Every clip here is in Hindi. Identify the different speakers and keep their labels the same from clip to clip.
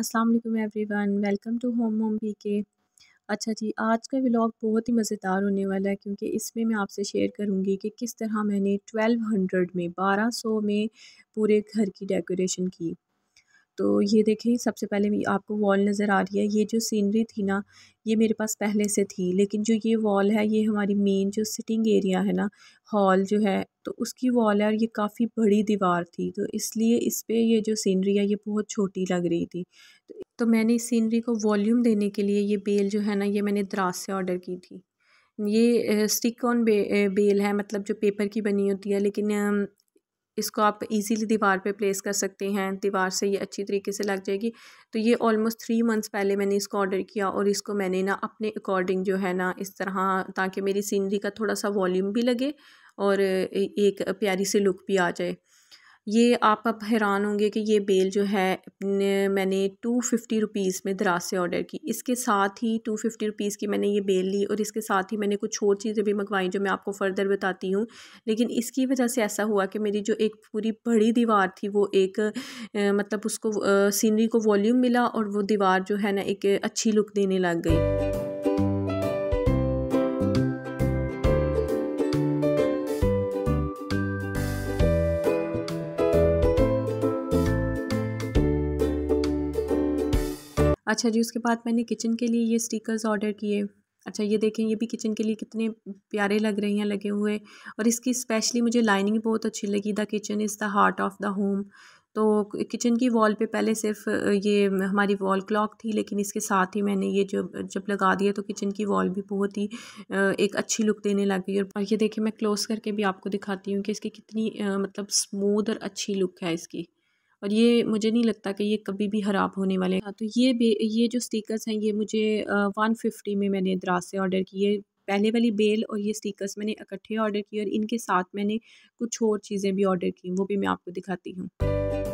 Speaker 1: अस्सलाम वालेकुम everyone welcome to home home P K अच्छा जी आज का व्लॉग बहुत ही मज़ेदार होने वाला है क्योंकि इसमें मैं आपसे शेयर करूंगी कि किस तरह मैंने 1200 में 1200 में पूरे घर की डेकोरेशन की तो ये देखें सबसे पहले आपको वॉल नज़र आ रही है ये जो सीनरी थी ना ये मेरे पास पहले से थी लेकिन जो ये वॉल है ये हमारी मेन जो सिटिंग एरिया है ना हॉल जो है तो उसकी वॉल है और ये काफ़ी बड़ी दीवार थी तो इसलिए इस पर यह जो सीनरी है ये बहुत छोटी लग रही थी तो मैंने इस सीनरी को वॉल्यूम देने के लिए ये बेल जो है ना ये मैंने द्रास से ऑर्डर की थी ये स्टिक ऑन बे बेल है मतलब जो पेपर की बनी होती है लेकिन इसको आप इजीली दीवार पे प्लेस कर सकते हैं दीवार से ये अच्छी तरीके से लग जाएगी तो ये ऑलमोस्ट थ्री मंथ्स पहले मैंने इसको ऑर्डर किया और इसको मैंने ना अपने अकॉर्डिंग जो है ना इस तरह ताकि मेरी सीनरी का थोड़ा सा वॉल्यूम भी लगे और एक प्यारी सी लुक भी आ जाए ये आप अब हैरान होंगे कि ये बेल जो है मैंने टू फिफ्टी रुपीज़ में दराज से ऑर्डर की इसके साथ ही टू फिफ्टी रुपीज़ की मैंने ये बेल ली और इसके साथ ही मैंने कुछ और चीज़ें भी मंगवाई जो मैं आपको फ़र्दर बताती हूँ लेकिन इसकी वजह से ऐसा हुआ कि मेरी जो एक पूरी बड़ी दीवार थी वो एक मतलब उसको सीनरी को वॉल्यूम मिला और वो दीवार जो है ना एक अच्छी लुक देने लग गई अच्छा जी उसके बाद मैंने किचन के लिए ये स्टिकर्स ऑर्डर किए अच्छा ये देखें ये भी किचन के लिए कितने प्यारे लग रहे हैं लगे हुए और इसकी स्पेशली मुझे लाइनिंग बहुत अच्छी लगी the kitchen is the heart of the home तो किचन की वॉल पे पहले सिर्फ ये हमारी वॉल क्लॉक थी लेकिन इसके साथ ही मैंने ये जो जब लगा दिया तो किचन की वॉल भी बहुत ही एक अच्छी लुक देने लग गई और ये देखिए मैं क्लोज़ करके भी आपको दिखाती हूँ कि इसकी कितनी मतलब स्मूद और अच्छी लुक है इसकी और ये मुझे नहीं लगता कि ये कभी भी ख़राब होने वाले हैं हाँ, तो ये ये जो स्टिकर्स हैं ये मुझे वन फिफ्टी में मैंने दराज से ऑर्डर किए पहले वाली बेल और ये स्टिकर्स मैंने इकट्ठे ऑर्डर किए और इनके साथ मैंने कुछ और चीज़ें भी ऑर्डर की वो भी मैं आपको दिखाती हूँ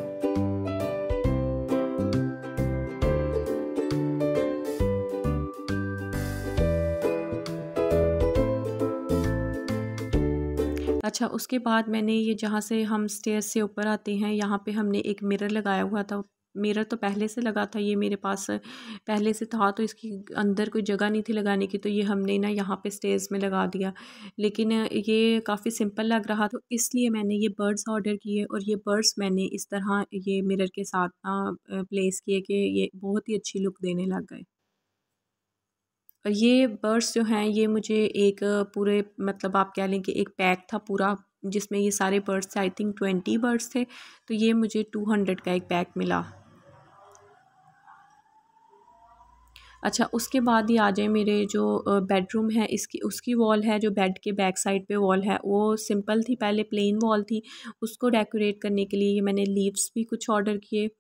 Speaker 1: अच्छा उसके बाद मैंने ये जहाँ से हम स्टेयर से ऊपर आते हैं यहाँ पे हमने एक मिरर लगाया हुआ था मिरर तो पहले से लगा था ये मेरे पास पहले से था तो इसकी अंदर कोई जगह नहीं थी लगाने की तो ये हमने ना यहाँ पे स्टेज में लगा दिया लेकिन ये काफ़ी सिंपल लग रहा था तो इसलिए मैंने ये बर्ड्स ऑर्डर किए और ये बर्ड्स मैंने इस तरह ये मिरर के साथ ना प्लेस किए कि ये बहुत ही अच्छी लुक देने लग गए और ये बर्ड्स जो हैं ये मुझे एक पूरे मतलब आप कह लें कि एक पैक था पूरा जिसमें ये सारे बर्ड्स थे आई थिंक ट्वेंटी बर्ड्स थे तो ये मुझे टू हंड्रेड का एक पैक मिला अच्छा उसके बाद ही आ जाए मेरे जो बेडरूम है इसकी उसकी वॉल है जो बेड के बैक साइड पे वॉल है वो सिंपल थी पहले प्लेन वॉल थी उसको डेकोरेट करने के लिए मैंने लीव्स भी कुछ ऑर्डर किए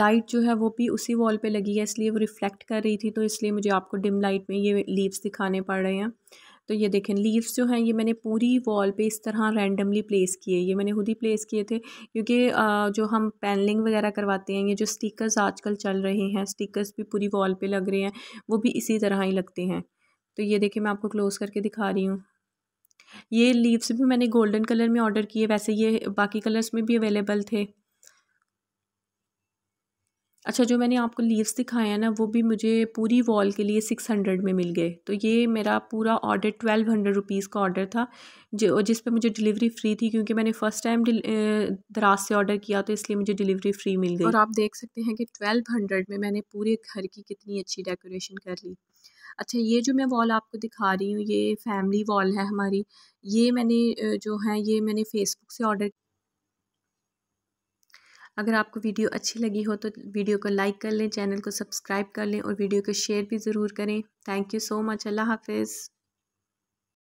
Speaker 1: लाइट जो है वो भी उसी वॉल पे लगी है इसलिए वो रिफ़्लेक्ट कर रही थी तो इसलिए मुझे आपको डिम लाइट में ये लीव्स दिखाने पड़ रहे हैं तो ये देखें लीव्स जो हैं ये मैंने पूरी वॉल पे इस तरह रैंडमली प्लेस किए ये मैंने खुद ही प्लेस किए थे क्योंकि जो हम पैनलिंग वगैरह करवाते हैं ये जो स्टिकर्स आजकल चल रहे हैं स्टिकर्स भी पूरी वॉल पे लग रहे हैं वो भी इसी तरह ही लगते हैं तो ये देखें मैं आपको क्लोज़ करके दिखा रही हूँ ये लीव्स भी मैंने गोल्डन कलर में ऑर्डर किए वैसे ये बाकी कलर्स में भी अवेलेबल थे अच्छा जो मैंने आपको लीव्स दिखाए हैं ना वो भी मुझे पूरी वॉल के लिए सिक्स हंड्रेड में मिल गए तो ये मेरा पूरा ऑर्डर ट्वेल्व हंड्रेड रुपीज़ का ऑर्डर था जो जिस पे मुझे डिलीवरी फ्री थी क्योंकि मैंने फ़र्स्ट टाइम दराज से ऑर्डर किया तो इसलिए मुझे डिलीवरी फ्री मिल गई और आप देख सकते हैं कि ट्वेल्व हंड्रेड में मैंने पूरे घर की कितनी अच्छी डेकोरेशन कर ली अच्छा ये जो मैं वॉल आपको दिखा रही हूँ ये फैमिली वॉल है हमारी ये मैंने जो है ये मैंने फेसबुक से ऑर्डर अगर आपको वीडियो अच्छी लगी हो तो वीडियो को लाइक कर लें चैनल को सब्सक्राइब कर लें और वीडियो को शेयर भी ज़रूर करें थैंक यू सो मच अल्लाह हाफिज़